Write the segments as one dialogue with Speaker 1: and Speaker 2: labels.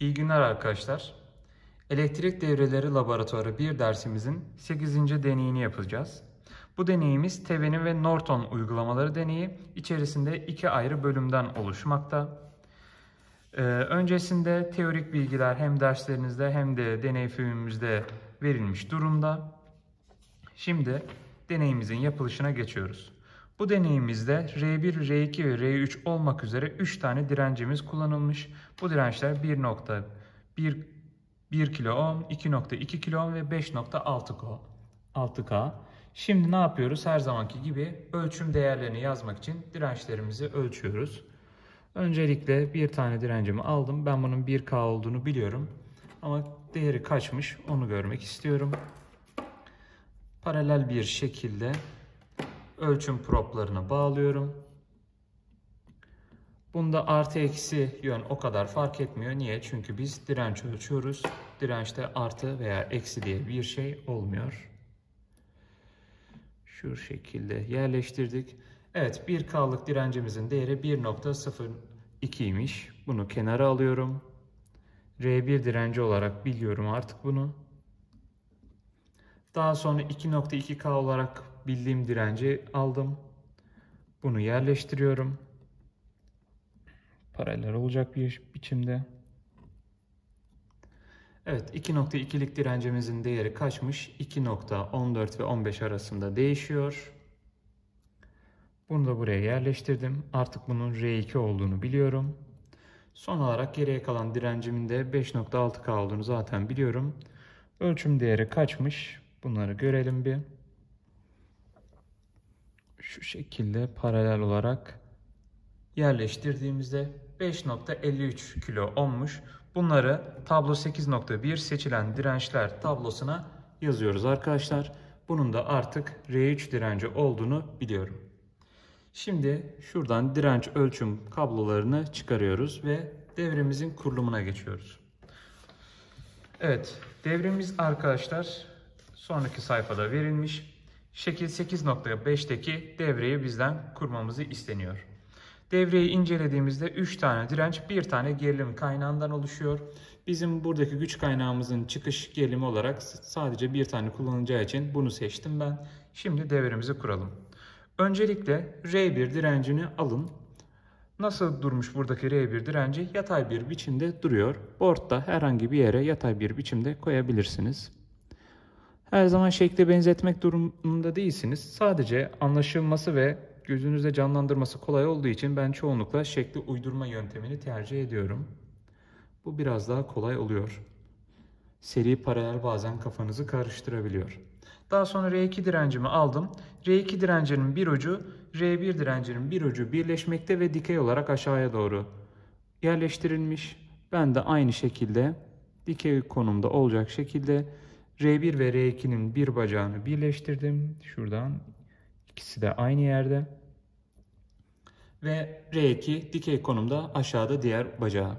Speaker 1: İyi günler arkadaşlar. Elektrik devreleri laboratuvarı 1 dersimizin 8. deneyini yapacağız. Bu deneyimiz Thevenin ve Norton uygulamaları deneyi içerisinde iki ayrı bölümden oluşmakta. Ee, öncesinde teorik bilgiler hem derslerinizde hem de deney filmimizde verilmiş durumda. Şimdi deneyimizin yapılışına geçiyoruz. Bu deneyimizde R1, R2 ve R3 olmak üzere 3 tane direncimiz kullanılmış. Bu dirençler 1.1 1 kilo ohm, 2.2 kilo ohm ve 5.6 6 K. Şimdi ne yapıyoruz? Her zamanki gibi ölçüm değerlerini yazmak için dirençlerimizi ölçüyoruz. Öncelikle bir tane direncimi aldım. Ben bunun 1K olduğunu biliyorum. Ama değeri kaçmış onu görmek istiyorum. Paralel bir şekilde ölçüm proplarını bağlıyorum. Bunda artı eksi yön o kadar fark etmiyor. Niye? Çünkü biz direnç ölçüyoruz. Dirençte artı veya eksi diye bir şey olmuyor. Şu şekilde yerleştirdik. Evet 1K'lık direncimizin değeri 1.02'ymiş. Bunu kenara alıyorum. R1 direnci olarak biliyorum artık bunu. Daha sonra 2.2K olarak bildiğim direnci aldım. Bunu yerleştiriyorum. Paralel olacak bir biçimde. Evet 2.2'lik direncimizin değeri kaçmış? 2.14 ve 15 arasında değişiyor. Bunu da buraya yerleştirdim. Artık bunun R2 olduğunu biliyorum. Son olarak geriye kalan direncimin de 5.6K olduğunu zaten biliyorum. Ölçüm değeri kaçmış? Bunları görelim bir. Şu şekilde paralel olarak yerleştirdiğimizde 5.53 kilo olmuş. Bunları tablo 8.1 seçilen dirençler tablosuna yazıyoruz arkadaşlar. Bunun da artık R3 direnci olduğunu biliyorum. Şimdi şuradan direnç ölçüm kablolarını çıkarıyoruz ve devremizin kurulumuna geçiyoruz. Evet devremiz arkadaşlar sonraki sayfada verilmiş. Şekil 8.5'teki devreyi bizden kurmamızı isteniyor. Devreyi incelediğimizde 3 tane direnç, 1 tane gerilim kaynağından oluşuyor. Bizim buradaki güç kaynağımızın çıkış gerilimi olarak sadece bir tane kullanacağı için bunu seçtim ben. Şimdi devremizi kuralım. Öncelikle R1 direncini alın. Nasıl durmuş buradaki R1 direnci? Yatay bir biçimde duruyor. Bortta herhangi bir yere yatay bir biçimde koyabilirsiniz. Her zaman şekle benzetmek durumunda değilsiniz. Sadece anlaşılması ve gözünüzde canlandırması kolay olduğu için ben çoğunlukla şekli uydurma yöntemini tercih ediyorum. Bu biraz daha kolay oluyor. Seri paralel bazen kafanızı karıştırabiliyor. Daha sonra R2 direncimi aldım. R2 direncinin bir ucu, R1 direncinin bir ucu birleşmekte ve dikey olarak aşağıya doğru yerleştirilmiş. Ben de aynı şekilde dikey konumda olacak şekilde R1 ve R2'nin bir bacağını birleştirdim. Şuradan ikisi de aynı yerde. Ve R2 dikey konumda aşağıda diğer bacağı.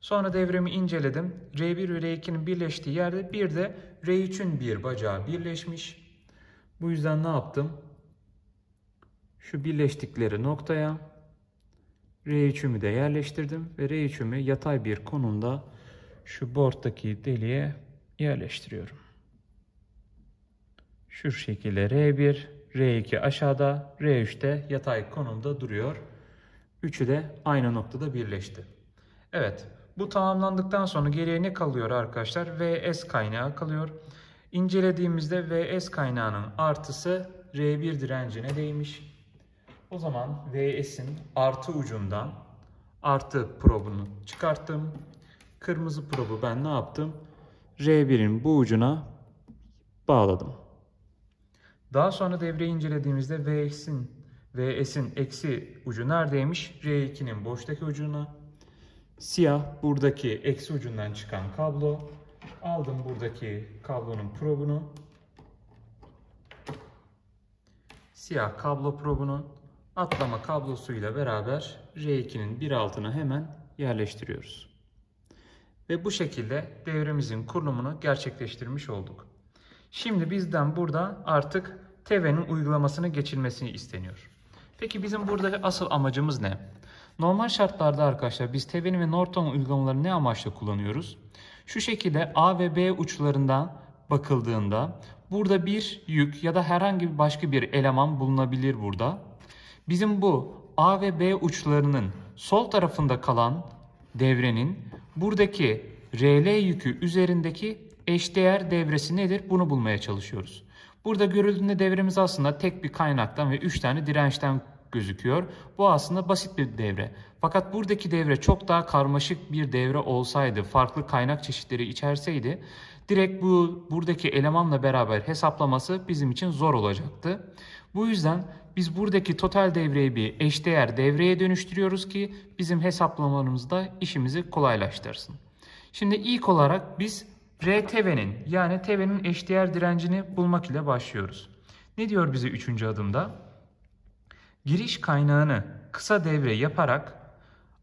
Speaker 1: Sonra devremi inceledim. R1 ve R2'nin birleştiği yerde bir de R3'ün bir bacağı birleşmiş. Bu yüzden ne yaptım? Şu birleştikleri noktaya R3'ümü de yerleştirdim ve R3'ümü yatay bir konumda şu borttaki deliğe yerleştiriyorum. Şu şekilde R1, R2 aşağıda, r 3 de yatay konumda duruyor. Üçü de aynı noktada birleşti. Evet, bu tamamlandıktan sonra geriye ne kalıyor arkadaşlar? VS kaynağı kalıyor. İncelediğimizde VS kaynağının artısı R1 direncine değmiş. O zaman VS'in artı ucundan artı probunu çıkarttım. Kırmızı probu ben ne yaptım? R1'in bu ucuna bağladım. Daha sonra devreyi incelediğimizde V'sin Vs'in eksi ucu neredeymiş? R2'nin boştaki ucuna. Siyah buradaki eksi ucundan çıkan kablo. Aldım buradaki kablonun probunu. Siyah kablo probunu atlama kablosuyla beraber R2'nin bir altına hemen yerleştiriyoruz. Ve bu şekilde devremizin kurulumunu gerçekleştirmiş olduk. Şimdi bizden burada artık TV'nin uygulamasını geçilmesini isteniyor. Peki bizim burada asıl amacımız ne? Normal şartlarda arkadaşlar biz TV'nin ve Norton uygulamalarını ne amaçla kullanıyoruz? Şu şekilde A ve B uçlarından bakıldığında burada bir yük ya da herhangi bir başka bir eleman bulunabilir burada. Bizim bu A ve B uçlarının sol tarafında kalan devrenin buradaki RL yükü üzerindeki eşdeğer devresi nedir? Bunu bulmaya çalışıyoruz. Burada görüldüğünde devremiz aslında tek bir kaynaktan ve 3 tane dirençten gözüküyor. Bu aslında basit bir devre. Fakat buradaki devre çok daha karmaşık bir devre olsaydı, farklı kaynak çeşitleri içerseydi, direkt bu buradaki elemanla beraber hesaplaması bizim için zor olacaktı. Bu yüzden biz buradaki total devreyi bir eşdeğer devreye dönüştürüyoruz ki bizim hesaplamalarımızda işimizi kolaylaştırsın. Şimdi ilk olarak biz RTV'nin yani TV'nin eşdeğer direncini bulmak ile başlıyoruz. Ne diyor bize üçüncü adımda? Giriş kaynağını kısa devre yaparak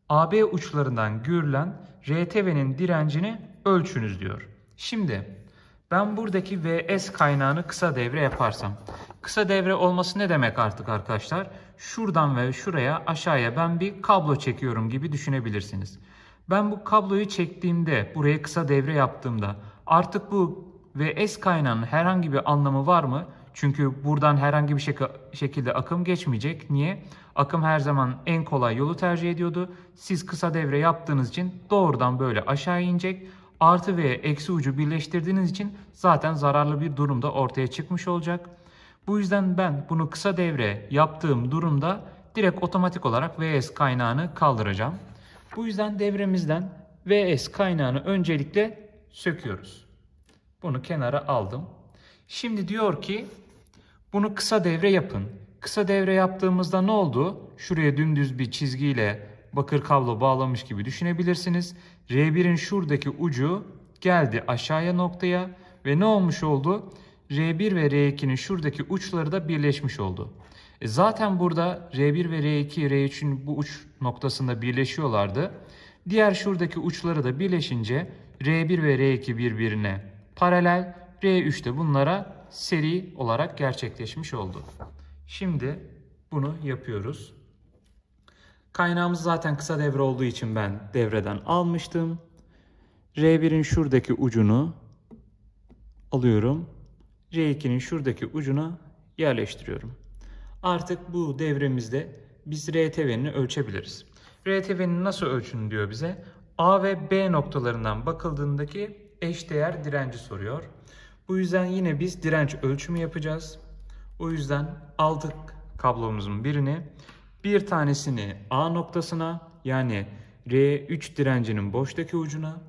Speaker 1: AB uçlarından görülen RTV'nin direncini ölçünüz diyor. Şimdi ben buradaki VS kaynağını kısa devre yaparsam. Kısa devre olması ne demek artık arkadaşlar? Şuradan ve şuraya aşağıya ben bir kablo çekiyorum gibi düşünebilirsiniz. Ben bu kabloyu çektiğimde, buraya kısa devre yaptığımda artık bu VS kaynağının herhangi bir anlamı var mı? Çünkü buradan herhangi bir şek şekilde akım geçmeyecek. Niye? Akım her zaman en kolay yolu tercih ediyordu. Siz kısa devre yaptığınız için doğrudan böyle aşağı inecek. Artı ve eksi ucu birleştirdiğiniz için zaten zararlı bir durumda ortaya çıkmış olacak. Bu yüzden ben bunu kısa devre yaptığım durumda direkt otomatik olarak VS kaynağını kaldıracağım. Bu yüzden devremizden VS kaynağını öncelikle söküyoruz. Bunu kenara aldım. Şimdi diyor ki bunu kısa devre yapın. Kısa devre yaptığımızda ne oldu? Şuraya dümdüz bir çizgiyle bakır kablo bağlamış gibi düşünebilirsiniz. R1'in şuradaki ucu geldi aşağıya noktaya ve ne olmuş oldu? R1 ve R2'nin şuradaki uçları da birleşmiş oldu. E, zaten burada R1 ve R2, R3'ün bu uç noktasında birleşiyorlardı. Diğer şuradaki uçları da birleşince R1 ve R2 birbirine paralel, R3 de bunlara seri olarak gerçekleşmiş oldu. Şimdi bunu yapıyoruz. Kaynağımız zaten kısa devre olduğu için ben devreden almıştım. R1'in şuradaki ucunu alıyorum. R2'nin şuradaki ucuna yerleştiriyorum. Artık bu devremizde biz RTV'ni ölçebiliriz. RTV'nin nasıl ölçün diyor bize. A ve B noktalarından bakıldığındaki eşdeğer direnci soruyor. Bu yüzden yine biz direnç ölçümü yapacağız. O yüzden aldık kablomuzun birini. Bir tanesini A noktasına yani R3 direncinin boştaki ucuna.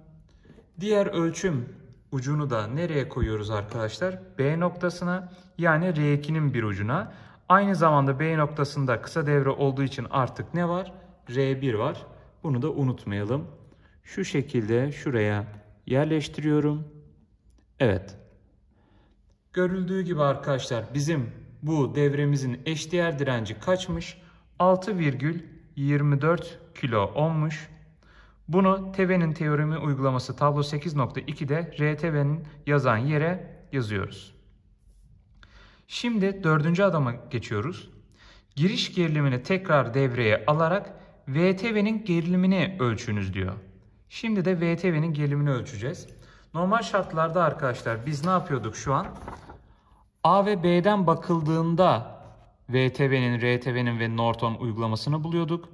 Speaker 1: Diğer ölçüm ucunu da nereye koyuyoruz arkadaşlar? B noktasına yani R2'nin bir ucuna. Aynı zamanda B noktasında kısa devre olduğu için artık ne var? R1 var. Bunu da unutmayalım. Şu şekilde şuraya yerleştiriyorum. Evet. Görüldüğü gibi arkadaşlar bizim bu devremizin eşdeğer direnci kaçmış? 6,24 kilo olmuş. Bunu Teve'nin teoremi uygulaması tablo 8.2'de RTV'nin yazan yere yazıyoruz. Şimdi dördüncü adama geçiyoruz. Giriş gerilimini tekrar devreye alarak VTV'nin gerilimini ölçünüz diyor. Şimdi de VTV'nin gerilimini ölçeceğiz. Normal şartlarda arkadaşlar biz ne yapıyorduk şu an? A ve B'den bakıldığında VTV'nin, RTV'nin ve Norton uygulamasını buluyorduk.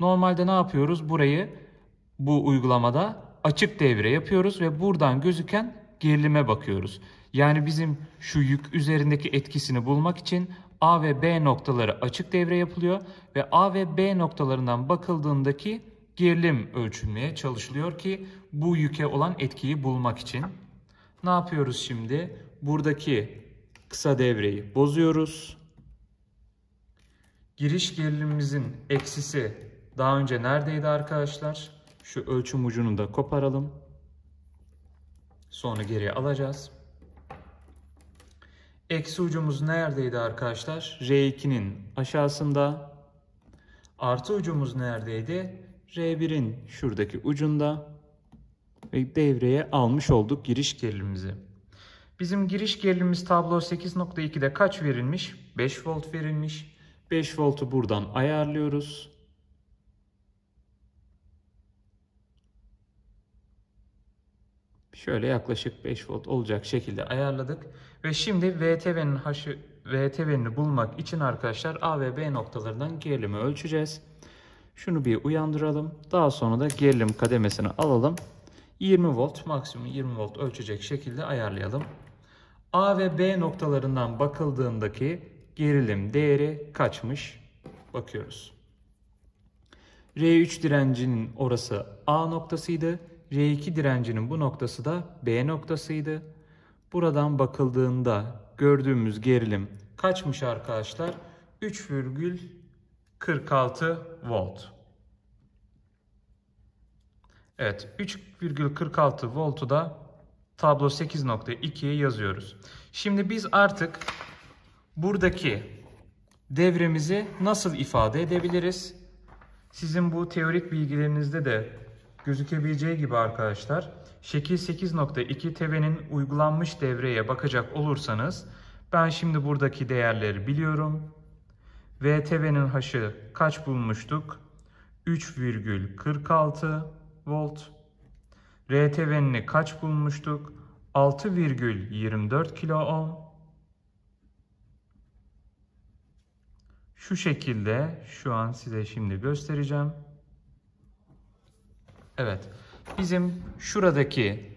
Speaker 1: Normalde ne yapıyoruz? Burayı bu uygulamada açık devre yapıyoruz ve buradan gözüken gerilime bakıyoruz. Yani bizim şu yük üzerindeki etkisini bulmak için A ve B noktaları açık devre yapılıyor ve A ve B noktalarından bakıldığındaki gerilim ölçülmeye çalışılıyor ki bu yüke olan etkiyi bulmak için. Ne yapıyoruz şimdi? Buradaki kısa devreyi bozuyoruz. Giriş gerilimimizin eksisi daha önce neredeydi arkadaşlar? Şu ölçüm ucunu da koparalım. Sonra geriye alacağız. Eksi ucumuz neredeydi arkadaşlar? R2'nin aşağısında. Artı ucumuz neredeydi? R1'in şuradaki ucunda. Ve devreye almış olduk giriş gerilimimizi. Bizim giriş gerilimimiz tablo 8.2'de kaç verilmiş? 5 volt verilmiş. 5 voltu buradan ayarlıyoruz. şöyle yaklaşık 5 volt olacak şekilde ayarladık. Ve şimdi VTV'nin haşı VTV'ni bulmak için arkadaşlar A ve B noktalarından gerilimi ölçeceğiz. Şunu bir uyandıralım. Daha sonra da gerilim kademesini alalım. 20 volt maksimum 20 volt ölçecek şekilde ayarlayalım. A ve B noktalarından bakıldığındaki gerilim değeri kaçmış? Bakıyoruz. R3 direncinin orası A noktasıydı. R2 direncinin bu noktası da B noktasıydı. Buradan bakıldığında gördüğümüz gerilim kaçmış arkadaşlar? 3,46 volt. Evet 3,46 voltu da tablo 8.2'ye yazıyoruz. Şimdi biz artık buradaki devremizi nasıl ifade edebiliriz? Sizin bu teorik bilgilerinizde de gözükebileceği gibi arkadaşlar şekil 8.2 TV'nin uygulanmış devreye bakacak olursanız ben şimdi buradaki değerleri biliyorum. VTV'nin haşı kaç bulmuştuk? 3,46 volt. RTV'nin kaç bulmuştuk? 6,24 kilo ohm. Şu şekilde şu an size şimdi göstereceğim. Evet. Bizim şuradaki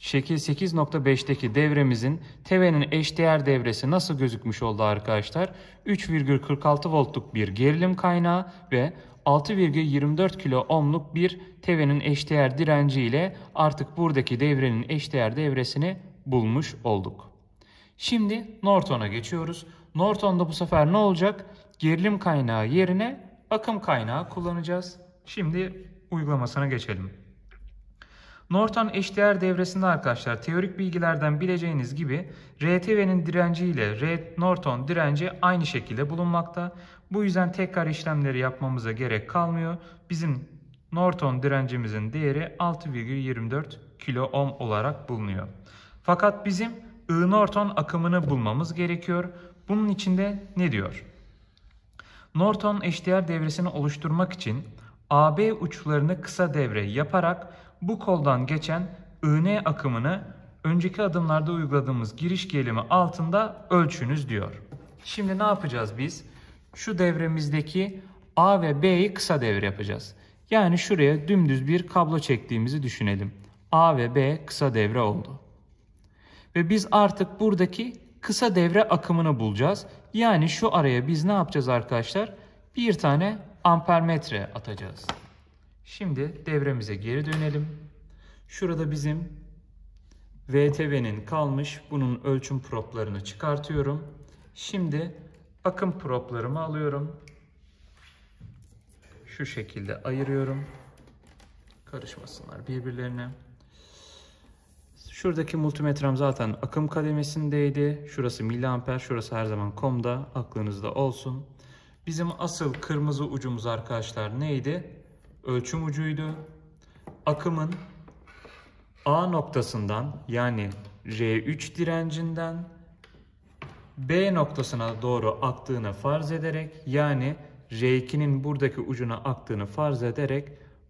Speaker 1: şekil 8.5'teki devremizin TV'nin eşdeğer devresi nasıl gözükmüş oldu arkadaşlar? 3,46 voltluk bir gerilim kaynağı ve 6,24 kilo ohmluk bir TV'nin eşdeğer direnci ile artık buradaki devrenin eşdeğer devresini bulmuş olduk. Şimdi Norton'a geçiyoruz. Norton'da bu sefer ne olacak? Gerilim kaynağı yerine akım kaynağı kullanacağız. Şimdi uygulamasına geçelim. Norton eşdeğer devresinde arkadaşlar teorik bilgilerden bileceğiniz gibi RTV'nin direnci ile R Norton direnci aynı şekilde bulunmakta. Bu yüzden tekrar işlemleri yapmamıza gerek kalmıyor. Bizim Norton direncimizin değeri 6,24 kilo ohm olarak bulunuyor. Fakat bizim I Norton akımını bulmamız gerekiyor. Bunun içinde ne diyor? Norton eşdeğer devresini oluşturmak için AB uçlarını kısa devre yaparak bu koldan geçen ÖN akımını önceki adımlarda uyguladığımız giriş gelimi altında ölçünüz diyor. Şimdi ne yapacağız biz? Şu devremizdeki A ve B'yi kısa devre yapacağız. Yani şuraya dümdüz bir kablo çektiğimizi düşünelim. A ve B kısa devre oldu. Ve biz artık buradaki kısa devre akımını bulacağız. Yani şu araya biz ne yapacağız arkadaşlar? Bir tane ampermetre atacağız. Şimdi devremize geri dönelim. Şurada bizim VTV'nin kalmış bunun ölçüm proplarını çıkartıyorum. Şimdi akım proplarımı alıyorum. Şu şekilde ayırıyorum. Karışmasınlar birbirlerine. Şuradaki multimetrem zaten akım kademesindeydi. Şurası miliamper, şurası her zaman komda. Aklınızda olsun. Bizim asıl kırmızı ucumuz arkadaşlar neydi? Ölçüm ucuydu. Akımın A noktasından yani R3 direncinden B noktasına doğru aktığını farz ederek yani R2'nin buradaki ucuna aktığını farz ederek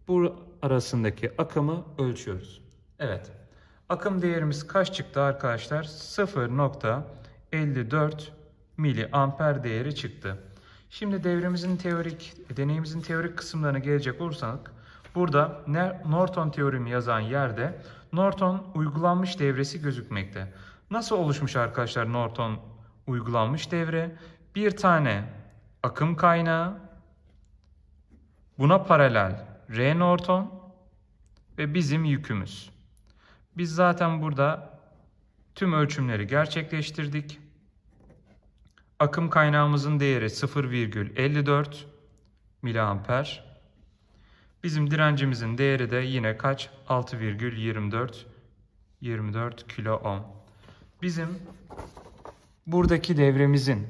Speaker 1: bu arasındaki akımı ölçüyoruz. Evet. Akım değerimiz kaç çıktı arkadaşlar? 0.54 miliamper değeri çıktı. Şimdi devrimizin teorik, deneyimizin teorik kısımlarına gelecek olursak burada Norton teoremi yazan yerde Norton uygulanmış devresi gözükmekte. Nasıl oluşmuş arkadaşlar Norton uygulanmış devre? Bir tane akım kaynağı, buna paralel R Norton ve bizim yükümüz. Biz zaten burada tüm ölçümleri gerçekleştirdik. Akım kaynağımızın değeri 0,54 miliamper. Bizim direncimizin değeri de yine kaç? 6,24 24 kilo ohm. Bizim buradaki devremizin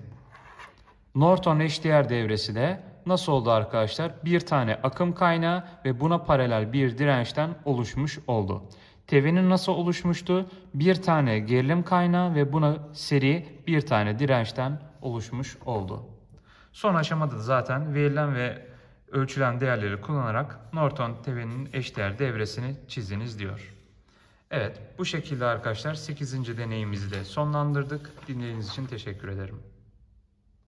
Speaker 1: Norton eşdeğer devresi de nasıl oldu arkadaşlar? Bir tane akım kaynağı ve buna paralel bir dirençten oluşmuş oldu. Tevinin nasıl oluşmuştu? Bir tane gerilim kaynağı ve buna seri bir tane dirençten oluşmuş oldu. Son aşamada da zaten verilen ve ölçülen değerleri kullanarak Norton tepenin eşdeğer devresini çiziniz diyor. Evet bu şekilde arkadaşlar 8. deneyimizi de sonlandırdık. Dinlediğiniz için teşekkür ederim.